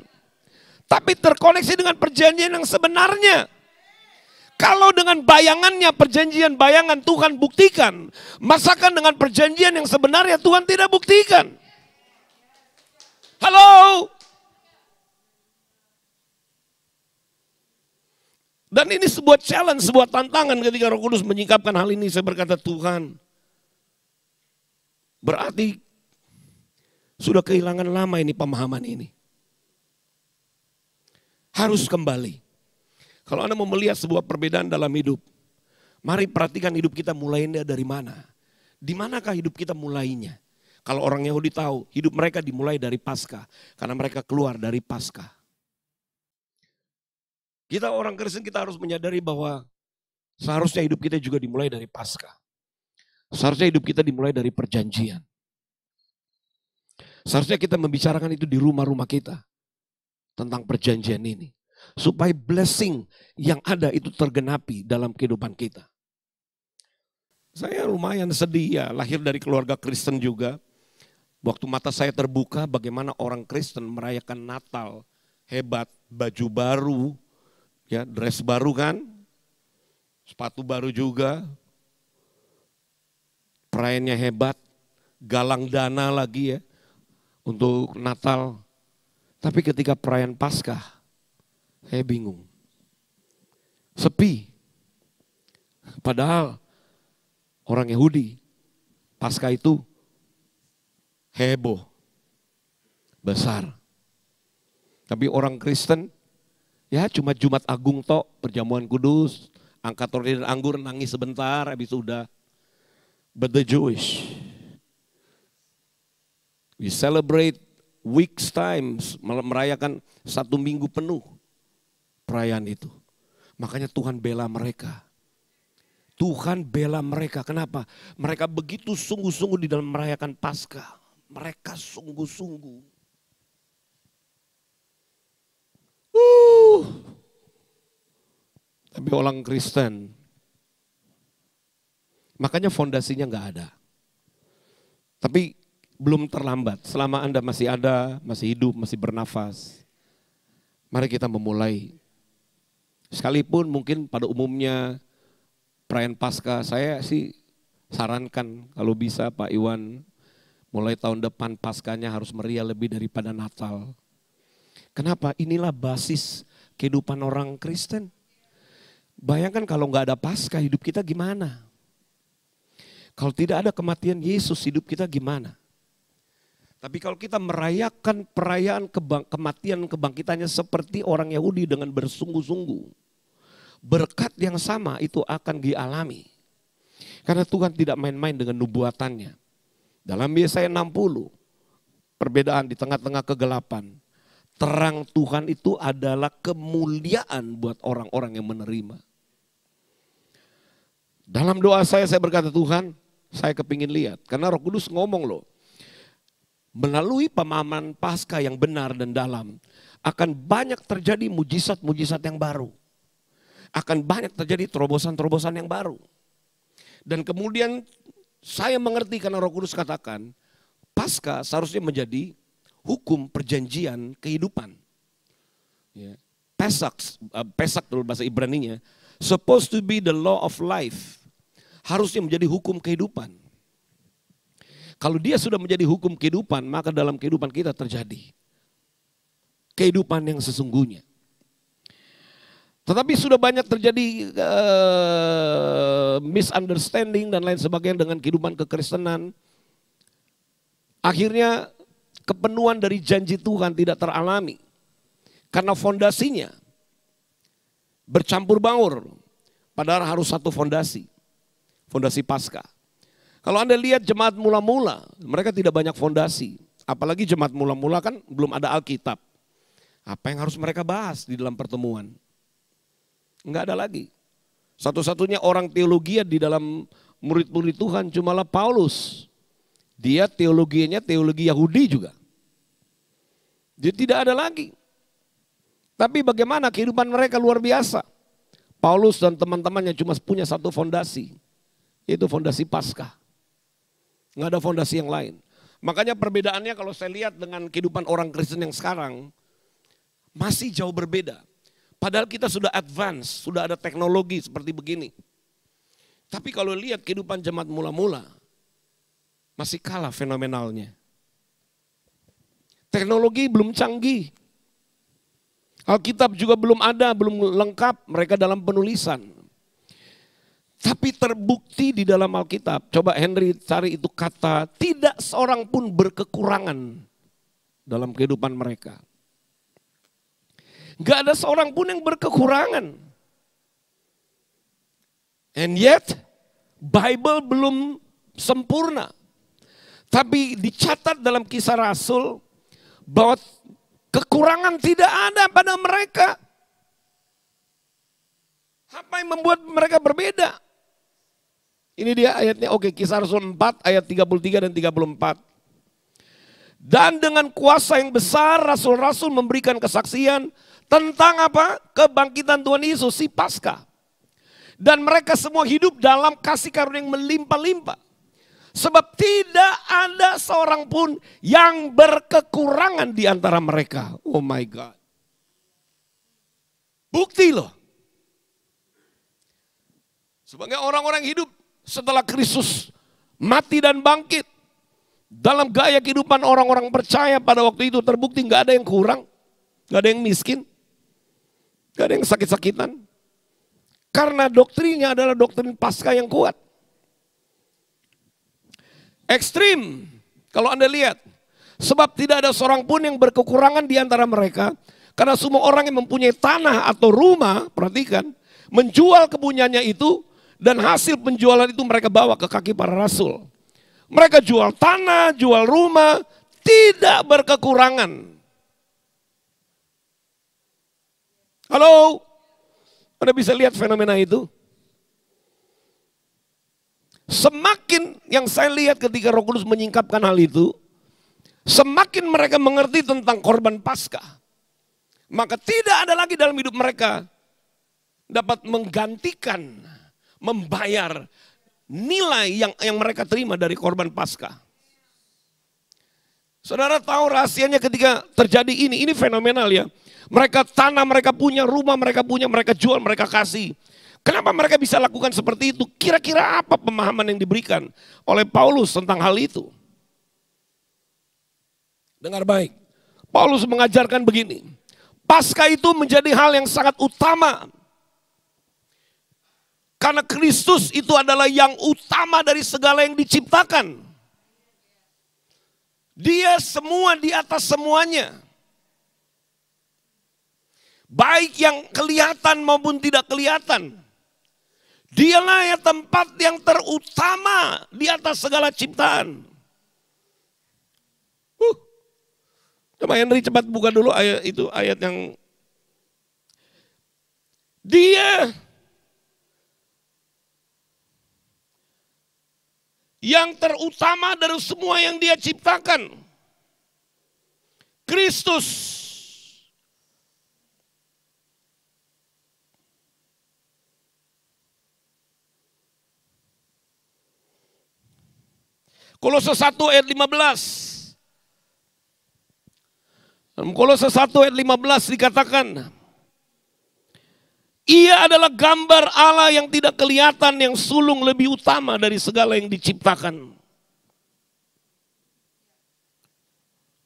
Tapi terkoneksi dengan perjanjian yang sebenarnya. Kalau dengan bayangannya perjanjian bayangan Tuhan buktikan. Masakan dengan perjanjian yang sebenarnya Tuhan tidak buktikan. Halo? Dan ini sebuah challenge, sebuah tantangan ketika Roh Kudus menyingkapkan hal ini. Saya berkata, Tuhan, Berarti sudah kehilangan lama ini pemahaman ini. Harus kembali. Kalau Anda mau melihat sebuah perbedaan dalam hidup, mari perhatikan hidup kita mulainya dari mana. Di manakah hidup kita mulainya? Kalau orang Yahudi tahu, hidup mereka dimulai dari Paskah karena mereka keluar dari Paskah. Kita orang Kristen kita harus menyadari bahwa seharusnya hidup kita juga dimulai dari Paskah. Seharusnya hidup kita dimulai dari perjanjian. Seharusnya kita membicarakan itu di rumah-rumah kita. Tentang perjanjian ini. Supaya blessing yang ada itu tergenapi dalam kehidupan kita. Saya lumayan sedih ya, lahir dari keluarga Kristen juga. Waktu mata saya terbuka bagaimana orang Kristen merayakan Natal. Hebat, baju baru, ya dress baru kan, sepatu baru juga, Perayaannya hebat, galang dana lagi ya untuk Natal. Tapi ketika perayaan Paskah, saya bingung. Sepi. Padahal orang Yahudi Paskah itu heboh, besar. Tapi orang Kristen ya cuma Jumat Agung tok, perjamuan kudus, angkat roti dan anggur, nangis sebentar, habis udah but the Jewish. We celebrate weeks times, merayakan satu minggu penuh perayaan itu. Makanya Tuhan bela mereka. Tuhan bela mereka. Kenapa? Mereka begitu sungguh-sungguh di dalam merayakan Pasca. Mereka sungguh-sungguh. Uh. Tapi orang Kristen Makanya fondasinya nggak ada. Tapi belum terlambat. Selama Anda masih ada, masih hidup, masih bernafas. Mari kita memulai. Sekalipun mungkin pada umumnya perayaan pasca saya sih sarankan kalau bisa Pak Iwan mulai tahun depan paskanya harus meriah lebih daripada Natal. Kenapa? Inilah basis kehidupan orang Kristen. Bayangkan kalau nggak ada pasca hidup kita gimana? Kalau tidak ada kematian Yesus, hidup kita gimana? Tapi kalau kita merayakan perayaan kebang, kematian kebangkitannya seperti orang Yahudi dengan bersungguh-sungguh, berkat yang sama itu akan dialami. Karena Tuhan tidak main-main dengan nubuatannya. Dalam Yesaya 60, perbedaan di tengah-tengah kegelapan. Terang Tuhan itu adalah kemuliaan buat orang-orang yang menerima. Dalam doa saya, saya berkata Tuhan, saya kepingin lihat, karena roh kudus ngomong loh. Melalui pemahaman pasca yang benar dan dalam, akan banyak terjadi mujizat-mujizat yang baru. Akan banyak terjadi terobosan-terobosan yang baru. Dan kemudian saya mengerti karena roh kudus katakan, pasca seharusnya menjadi hukum perjanjian kehidupan. Pesak, ya. pesak eh, dalam bahasa Ibraninya, supposed to be the law of life harusnya menjadi hukum kehidupan. Kalau dia sudah menjadi hukum kehidupan, maka dalam kehidupan kita terjadi kehidupan yang sesungguhnya. Tetapi sudah banyak terjadi uh, misunderstanding dan lain sebagainya dengan kehidupan kekristenan. Akhirnya kepenuhan dari janji Tuhan tidak teralami. Karena fondasinya bercampur baur. Padahal harus satu fondasi fondasi pasca. Kalau Anda lihat jemaat mula-mula, mereka tidak banyak fondasi. Apalagi jemaat mula-mula kan belum ada Alkitab. Apa yang harus mereka bahas di dalam pertemuan? Enggak ada lagi. Satu-satunya orang teologi ya di dalam murid-murid Tuhan cumalah Paulus. Dia teologinya teologi Yahudi juga. Jadi tidak ada lagi. Tapi bagaimana kehidupan mereka luar biasa. Paulus dan teman-temannya cuma punya satu fondasi, itu fondasi pasca Nggak ada fondasi yang lain. Makanya perbedaannya kalau saya lihat dengan kehidupan orang Kristen yang sekarang masih jauh berbeda. Padahal kita sudah advance, sudah ada teknologi seperti begini. Tapi kalau lihat kehidupan jemaat mula-mula masih kalah fenomenalnya. Teknologi belum canggih. Alkitab juga belum ada, belum lengkap mereka dalam penulisan. Tapi terbukti di dalam Alkitab. Coba Henry cari itu kata, tidak seorang pun berkekurangan dalam kehidupan mereka. Gak ada seorang pun yang berkekurangan. And yet, Bible belum sempurna. Tapi dicatat dalam kisah Rasul bahwa kekurangan tidak ada pada mereka. Apa yang membuat mereka berbeda? Ini dia ayatnya, oke kisah Rasul 4 ayat 33 dan 34. Dan dengan kuasa yang besar rasul-rasul memberikan kesaksian tentang apa? Kebangkitan Tuhan Yesus, si Pasca. Dan mereka semua hidup dalam kasih karunia yang melimpah-limpah. Sebab tidak ada seorang pun yang berkekurangan di antara mereka. Oh my God. Bukti loh. Sebagai orang-orang hidup setelah Kristus mati dan bangkit. Dalam gaya kehidupan orang-orang percaya pada waktu itu terbukti nggak ada yang kurang, nggak ada yang miskin, nggak ada yang sakit-sakitan. Karena doktrinnya adalah doktrin pasca yang kuat. Ekstrim, kalau Anda lihat. Sebab tidak ada seorang pun yang berkekurangan di antara mereka. Karena semua orang yang mempunyai tanah atau rumah, perhatikan, menjual kepunyaannya itu dan hasil penjualan itu mereka bawa ke kaki para rasul. Mereka jual tanah, jual rumah, tidak berkekurangan. Halo, Anda bisa lihat fenomena itu? Semakin yang saya lihat ketika Roh Kudus menyingkapkan hal itu, semakin mereka mengerti tentang korban pasca. Maka tidak ada lagi dalam hidup mereka dapat menggantikan membayar nilai yang yang mereka terima dari korban Paskah. Saudara tahu rahasianya ketika terjadi ini, ini fenomenal ya. Mereka tanah mereka punya, rumah mereka punya, mereka jual, mereka kasih. Kenapa mereka bisa lakukan seperti itu? Kira-kira apa pemahaman yang diberikan oleh Paulus tentang hal itu? Dengar baik. Paulus mengajarkan begini. Pasca itu menjadi hal yang sangat utama karena Kristus itu adalah yang utama dari segala yang diciptakan. Dia semua di atas semuanya. Baik yang kelihatan maupun tidak kelihatan. Dialah yang tempat yang terutama di atas segala ciptaan. Huh. Coba Henry cepat buka dulu ayat itu ayat yang dia yang terutama dari semua yang dia ciptakan. Kristus. Kolose 1 ayat 15. Dalam Kolose 1 ayat 15 dikatakan, ia adalah gambar Allah yang tidak kelihatan, yang sulung lebih utama dari segala yang diciptakan.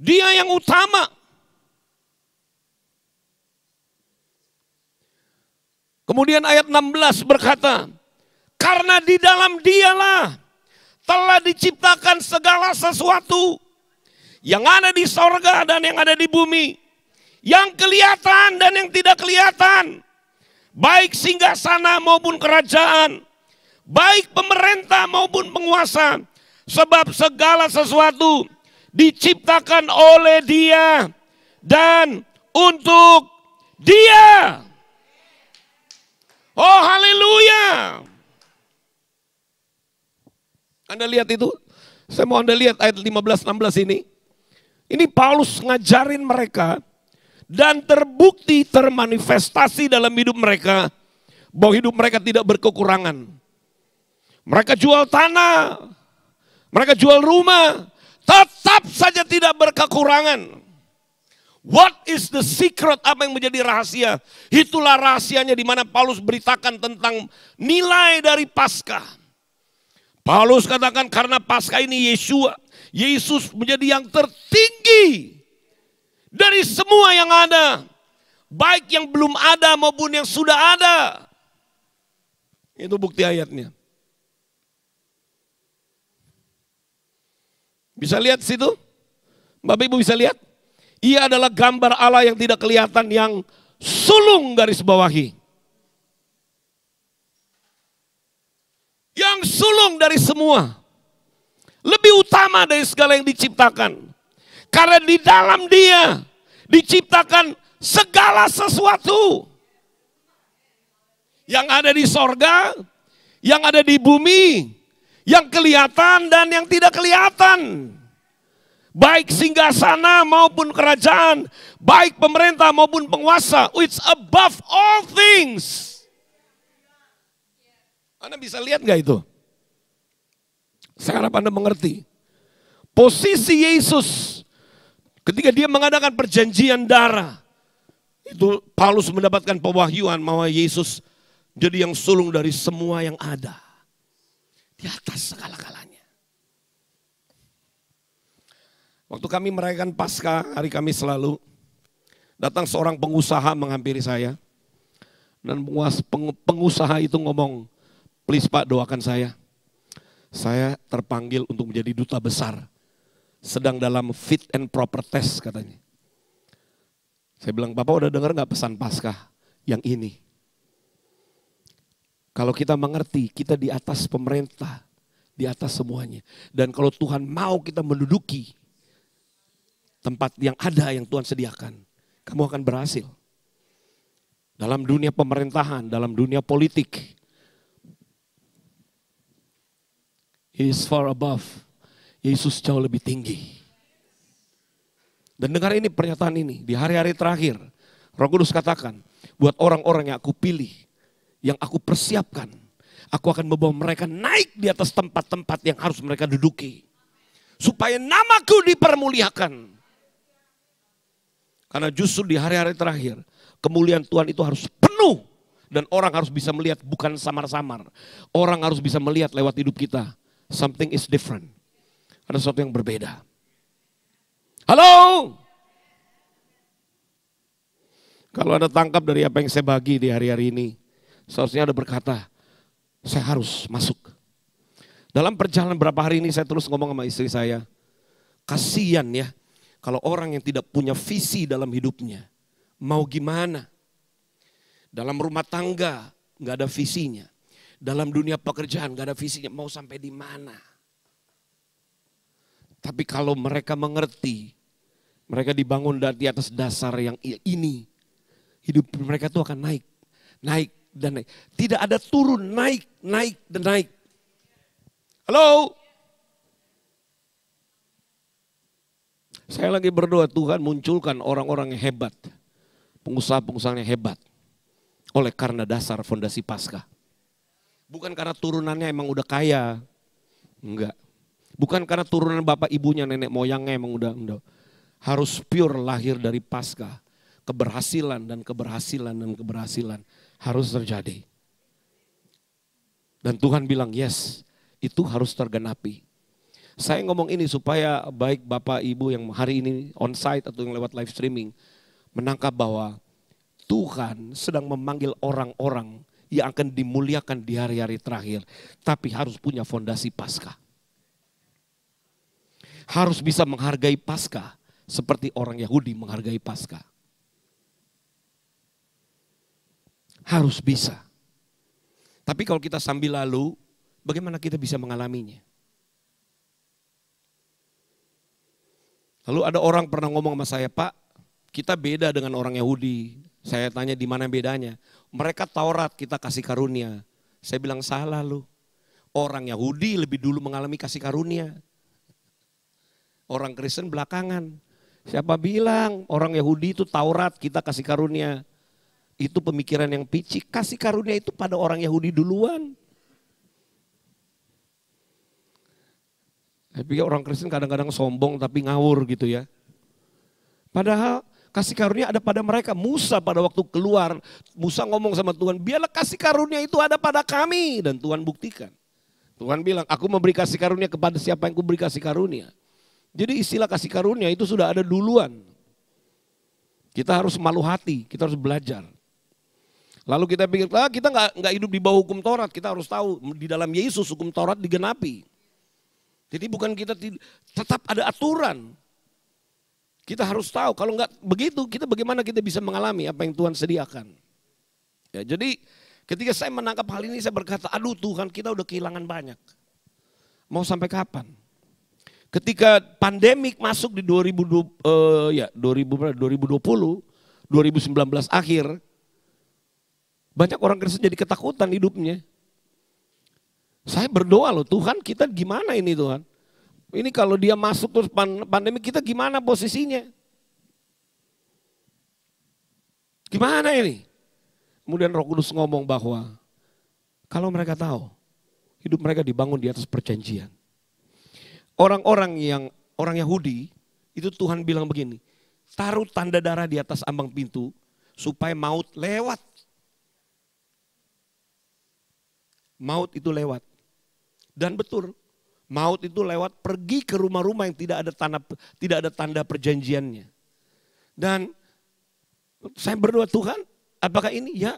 Dia yang utama. Kemudian ayat 16 berkata, karena di dalam dialah telah diciptakan segala sesuatu yang ada di sorga dan yang ada di bumi, yang kelihatan dan yang tidak kelihatan, baik singgah sana maupun kerajaan, baik pemerintah maupun penguasa, sebab segala sesuatu diciptakan oleh Dia dan untuk Dia. Oh, haleluya! Anda lihat itu? Saya mau Anda lihat ayat 15 16 ini. Ini Paulus ngajarin mereka dan terbukti termanifestasi dalam hidup mereka bahwa hidup mereka tidak berkekurangan. Mereka jual tanah, mereka jual rumah, tetap saja tidak berkekurangan. What is the secret? Apa yang menjadi rahasia? Itulah rahasianya di mana Paulus beritakan tentang nilai dari Paskah. Paulus katakan karena Paskah ini Yesua, Yesus menjadi yang tertinggi dari semua yang ada, baik yang belum ada maupun yang sudah ada. Itu bukti ayatnya. Bisa lihat situ? Bapak Ibu bisa lihat? Ia adalah gambar Allah yang tidak kelihatan yang sulung garis bawahi. Yang sulung dari semua. Lebih utama dari segala yang diciptakan. Karena di dalam dia diciptakan segala sesuatu. Yang ada di sorga, yang ada di bumi, yang kelihatan dan yang tidak kelihatan. Baik singgah sana maupun kerajaan, baik pemerintah maupun penguasa, it's above all things. Anda bisa lihat nggak itu? Saya harap Anda mengerti. Posisi Yesus Ketika dia mengadakan perjanjian darah, itu Paulus mendapatkan pewahyuan bahwa Yesus jadi yang sulung dari semua yang ada. Di atas segala-galanya. Waktu kami merayakan Paskah hari kami selalu, datang seorang pengusaha menghampiri saya. Dan pengusaha itu ngomong, please pak doakan saya. Saya terpanggil untuk menjadi duta besar sedang dalam fit and proper test katanya. Saya bilang, Bapak udah dengar gak pesan Paskah yang ini? Kalau kita mengerti, kita di atas pemerintah, di atas semuanya. Dan kalau Tuhan mau kita menduduki tempat yang ada yang Tuhan sediakan, kamu akan berhasil. Dalam dunia pemerintahan, dalam dunia politik. It is far above Yesus jauh lebih tinggi. Dan dengar ini pernyataan ini, di hari-hari terakhir, Roh Kudus katakan, buat orang-orang yang aku pilih, yang aku persiapkan, aku akan membawa mereka naik di atas tempat-tempat yang harus mereka duduki. Supaya namaku dipermuliakan. Karena justru di hari-hari terakhir, kemuliaan Tuhan itu harus penuh. Dan orang harus bisa melihat bukan samar-samar. Orang harus bisa melihat lewat hidup kita. Something is different ada sesuatu yang berbeda. Halo? Kalau ada tangkap dari apa yang saya bagi di hari-hari ini, seharusnya ada berkata, saya harus masuk. Dalam perjalanan berapa hari ini saya terus ngomong sama istri saya, kasihan ya kalau orang yang tidak punya visi dalam hidupnya, mau gimana? Dalam rumah tangga nggak ada visinya, dalam dunia pekerjaan gak ada visinya, mau sampai di mana? Tapi kalau mereka mengerti, mereka dibangun di atas dasar yang ini, hidup mereka itu akan naik, naik dan naik. Tidak ada turun, naik, naik dan naik. Halo? Saya lagi berdoa Tuhan munculkan orang-orang yang hebat. Pengusaha-pengusaha yang hebat. Oleh karena dasar fondasi pasca, Bukan karena turunannya emang udah kaya. Enggak. Bukan karena turunan bapak ibunya, nenek moyangnya emang udah, udah. Harus pure lahir dari pasca. Keberhasilan dan keberhasilan dan keberhasilan harus terjadi. Dan Tuhan bilang, yes, itu harus tergenapi. Saya ngomong ini supaya baik Bapak Ibu yang hari ini on site atau yang lewat live streaming menangkap bahwa Tuhan sedang memanggil orang-orang yang akan dimuliakan di hari-hari terakhir, tapi harus punya fondasi pasca harus bisa menghargai Pasca seperti orang Yahudi menghargai Pasca. Harus bisa. Tapi kalau kita sambil lalu, bagaimana kita bisa mengalaminya? Lalu ada orang pernah ngomong sama saya, Pak, kita beda dengan orang Yahudi. Saya tanya di mana bedanya. Mereka Taurat kita kasih karunia. Saya bilang salah lu. Orang Yahudi lebih dulu mengalami kasih karunia. Orang Kristen belakangan. Siapa bilang orang Yahudi itu Taurat kita kasih karunia. Itu pemikiran yang picik. Kasih karunia itu pada orang Yahudi duluan. Tapi orang Kristen kadang-kadang sombong tapi ngawur gitu ya. Padahal kasih karunia ada pada mereka. Musa pada waktu keluar, Musa ngomong sama Tuhan, biarlah kasih karunia itu ada pada kami. Dan Tuhan buktikan. Tuhan bilang, aku memberi kasih karunia kepada siapa yang kuberi kasih karunia. Jadi istilah kasih karunia itu sudah ada duluan. Kita harus malu hati, kita harus belajar. Lalu kita pikir, ah, kita nggak nggak hidup di bawah hukum Taurat, kita harus tahu di dalam Yesus hukum Taurat digenapi. Jadi bukan kita tetap ada aturan. Kita harus tahu kalau nggak begitu kita bagaimana kita bisa mengalami apa yang Tuhan sediakan. Ya, jadi ketika saya menangkap hal ini saya berkata, aduh Tuhan kita udah kehilangan banyak. Mau sampai kapan? Ketika pandemik masuk di 2020, eh, ya 2020, 2019 akhir, banyak orang Kristen jadi ketakutan hidupnya. Saya berdoa loh, Tuhan kita gimana ini Tuhan? Ini kalau dia masuk terus pandemi kita gimana posisinya? Gimana ini? Kemudian Roh Kudus ngomong bahwa kalau mereka tahu hidup mereka dibangun di atas perjanjian orang-orang yang orang Yahudi itu Tuhan bilang begini, taruh tanda darah di atas ambang pintu supaya maut lewat. Maut itu lewat. Dan betul, maut itu lewat pergi ke rumah-rumah yang tidak ada tanda tidak ada tanda perjanjiannya. Dan saya berdoa Tuhan, apakah ini ya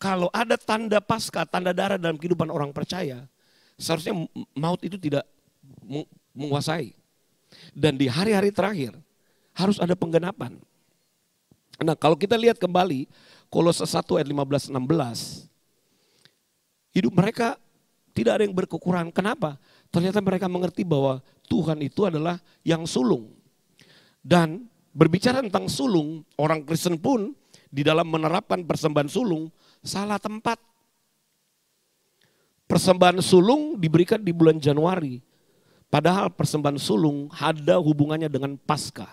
kalau ada tanda pasca, tanda darah dalam kehidupan orang percaya, seharusnya maut itu tidak menguasai. Dan di hari-hari terakhir harus ada penggenapan. Nah kalau kita lihat kembali Kolose 1 ayat 15 16 hidup mereka tidak ada yang berkekurangan. Kenapa? Ternyata mereka mengerti bahwa Tuhan itu adalah yang sulung. Dan berbicara tentang sulung, orang Kristen pun di dalam menerapkan persembahan sulung salah tempat. Persembahan sulung diberikan di bulan Januari, Padahal persembahan sulung ada hubungannya dengan pasca.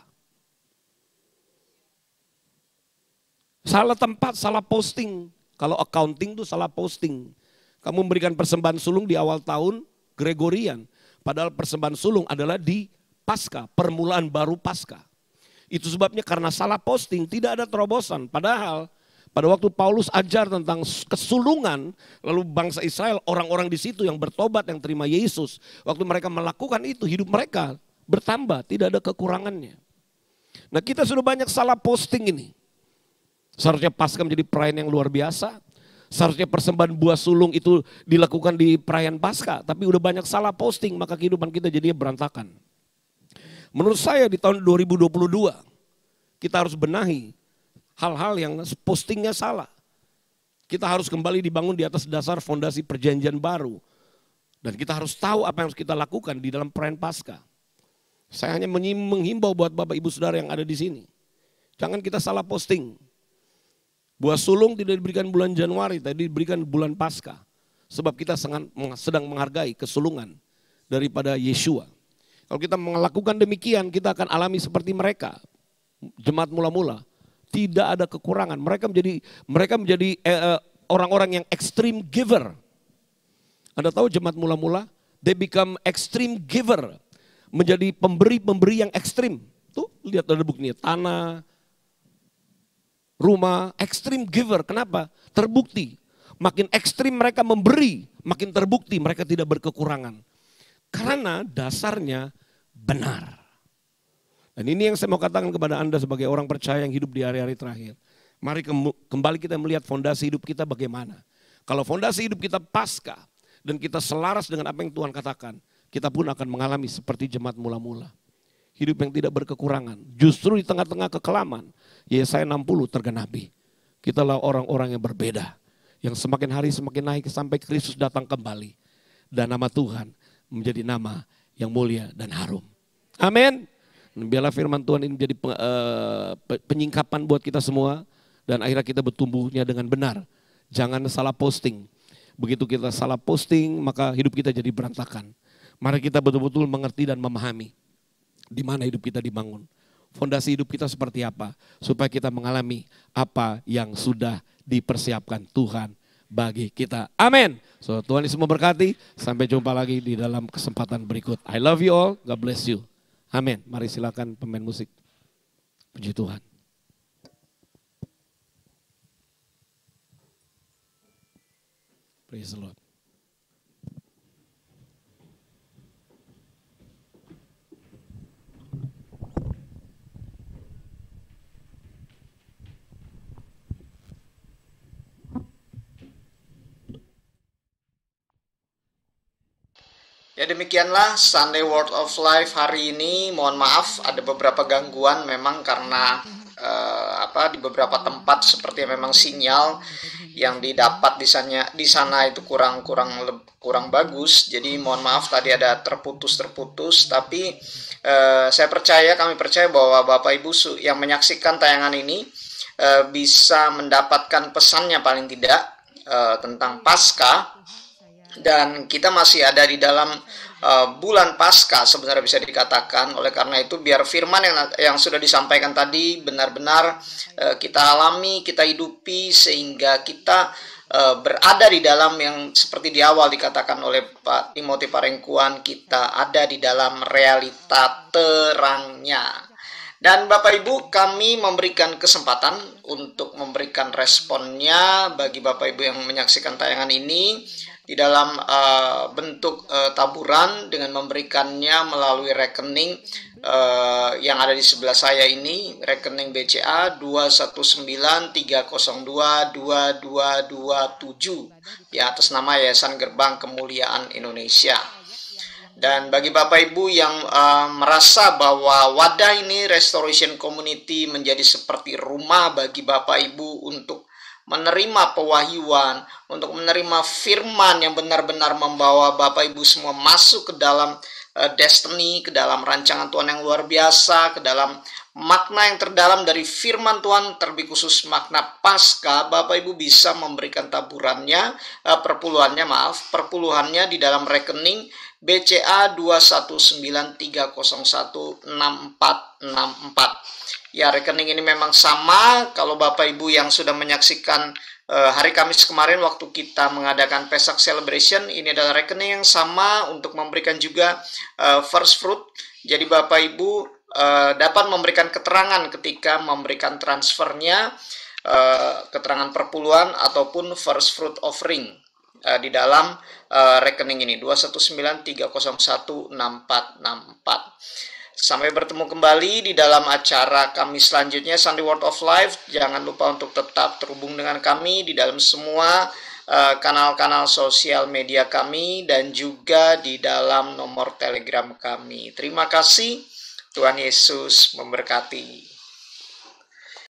Salah tempat, salah posting. Kalau accounting itu salah posting. Kamu memberikan persembahan sulung di awal tahun Gregorian. Padahal persembahan sulung adalah di Pasca, permulaan baru Pasca. Itu sebabnya karena salah posting tidak ada terobosan. Padahal pada waktu Paulus ajar tentang kesulungan, lalu bangsa Israel, orang-orang di situ yang bertobat, yang terima Yesus, waktu mereka melakukan itu, hidup mereka bertambah, tidak ada kekurangannya. Nah kita sudah banyak salah posting ini. Seharusnya pasca menjadi perayaan yang luar biasa. Seharusnya persembahan buah sulung itu dilakukan di perayaan pasca. Tapi udah banyak salah posting, maka kehidupan kita jadinya berantakan. Menurut saya di tahun 2022, kita harus benahi hal-hal yang postingnya salah. Kita harus kembali dibangun di atas dasar fondasi perjanjian baru. Dan kita harus tahu apa yang harus kita lakukan di dalam peran pasca. Saya hanya menghimbau buat Bapak Ibu Saudara yang ada di sini. Jangan kita salah posting. Buah sulung tidak diberikan bulan Januari, tadi diberikan bulan pasca, Sebab kita sedang menghargai kesulungan daripada Yeshua. Kalau kita melakukan demikian, kita akan alami seperti mereka. Jemaat mula-mula tidak ada kekurangan. Mereka menjadi mereka menjadi eh, eh, orang-orang eh, yang extreme giver. Anda tahu jemaat mula-mula they become extreme giver, menjadi pemberi-pemberi yang ekstrim. Tuh lihat ada buktinya tanah, rumah, extreme giver. Kenapa? Terbukti. Makin ekstrim mereka memberi, makin terbukti mereka tidak berkekurangan. Karena dasarnya benar. Dan ini yang saya mau katakan kepada Anda sebagai orang percaya yang hidup di hari-hari terakhir. Mari kembali kita melihat fondasi hidup kita bagaimana. Kalau fondasi hidup kita pasca dan kita selaras dengan apa yang Tuhan katakan, kita pun akan mengalami seperti jemaat mula-mula. Hidup yang tidak berkekurangan, justru di tengah-tengah kekelaman, Yesaya 60 tergenapi. Kitalah orang-orang yang berbeda, yang semakin hari semakin naik sampai Kristus datang kembali. Dan nama Tuhan menjadi nama yang mulia dan harum. Amin. Biarlah firman Tuhan ini menjadi eh, penyingkapan buat kita semua dan akhirnya kita bertumbuhnya dengan benar. Jangan salah posting. Begitu kita salah posting, maka hidup kita jadi berantakan. Mari kita betul-betul mengerti dan memahami di mana hidup kita dibangun. Fondasi hidup kita seperti apa supaya kita mengalami apa yang sudah dipersiapkan Tuhan bagi kita. Amin. So Tuhan semua berkati. Sampai jumpa lagi di dalam kesempatan berikut. I love you all. God bless you. Amin. Mari silakan pemain musik. Puji Tuhan. Praise the Lord. Ya demikianlah Sunday World of Life hari ini. Mohon maaf ada beberapa gangguan memang karena uh, apa di beberapa tempat seperti memang sinyal yang didapat di sana di sana itu kurang kurang kurang bagus. Jadi mohon maaf tadi ada terputus terputus tapi uh, saya percaya kami percaya bahwa Bapak Ibu yang menyaksikan tayangan ini uh, bisa mendapatkan pesannya paling tidak uh, tentang pasca dan kita masih ada di dalam uh, bulan pasca sebenarnya bisa dikatakan oleh karena itu biar firman yang yang sudah disampaikan tadi benar-benar uh, kita alami kita hidupi sehingga kita uh, berada di dalam yang seperti di awal dikatakan oleh Pak Timothy Parengkuan kita ada di dalam realita terangnya dan Bapak Ibu, kami memberikan kesempatan untuk memberikan responnya bagi Bapak Ibu yang menyaksikan tayangan ini di dalam uh, bentuk uh, taburan dengan memberikannya melalui rekening uh, yang ada di sebelah saya ini rekening BCA 2193022227 ya atas nama Yayasan Gerbang Kemuliaan Indonesia. Dan bagi Bapak Ibu yang uh, merasa bahwa wadah ini Restoration Community menjadi seperti rumah bagi Bapak Ibu untuk menerima pewahyuan, untuk menerima firman yang benar-benar membawa Bapak Ibu semua masuk ke dalam uh, destiny, ke dalam rancangan Tuhan yang luar biasa, ke dalam makna yang terdalam dari firman Tuhan, terlebih khusus makna pasca, Bapak Ibu bisa memberikan taburannya, uh, perpuluhannya maaf, perpuluhannya di dalam rekening BCA 2193016464. Ya, rekening ini memang sama. Kalau Bapak Ibu yang sudah menyaksikan eh, hari Kamis kemarin waktu kita mengadakan Pesak Celebration, ini adalah rekening yang sama untuk memberikan juga eh, first fruit. Jadi Bapak Ibu eh, dapat memberikan keterangan ketika memberikan transfernya, eh, keterangan perpuluhan ataupun first fruit offering eh, di dalam eh, rekening ini 6464 Sampai bertemu kembali di dalam acara kami selanjutnya Sunday World of Life. Jangan lupa untuk tetap terhubung dengan kami di dalam semua eh, kanal-kanal uh, kanal -kanal sosial media kami dan juga di dalam nomor telegram kami. Terima kasih. Tuhan Yesus memberkati.